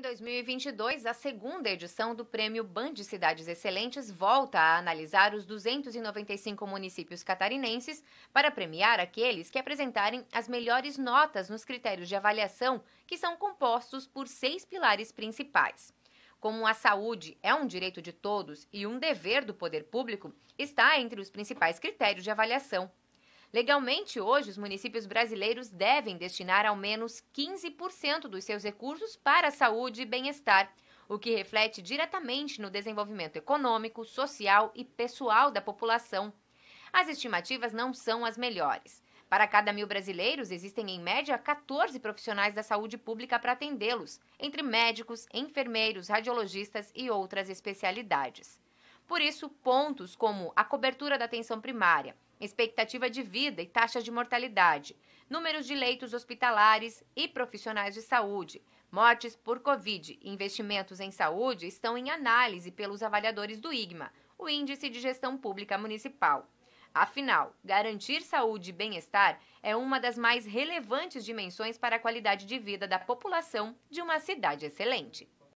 em 2022, a segunda edição do Prêmio Band Cidades Excelentes volta a analisar os 295 municípios catarinenses para premiar aqueles que apresentarem as melhores notas nos critérios de avaliação, que são compostos por seis pilares principais. Como a saúde é um direito de todos e um dever do poder público, está entre os principais critérios de avaliação Legalmente, hoje, os municípios brasileiros devem destinar ao menos 15% dos seus recursos para a saúde e bem-estar, o que reflete diretamente no desenvolvimento econômico, social e pessoal da população. As estimativas não são as melhores. Para cada mil brasileiros, existem em média 14 profissionais da saúde pública para atendê-los, entre médicos, enfermeiros, radiologistas e outras especialidades. Por isso, pontos como a cobertura da atenção primária, expectativa de vida e taxa de mortalidade, números de leitos hospitalares e profissionais de saúde, mortes por Covid e investimentos em saúde estão em análise pelos avaliadores do IGMA, o Índice de Gestão Pública Municipal. Afinal, garantir saúde e bem-estar é uma das mais relevantes dimensões para a qualidade de vida da população de uma cidade excelente.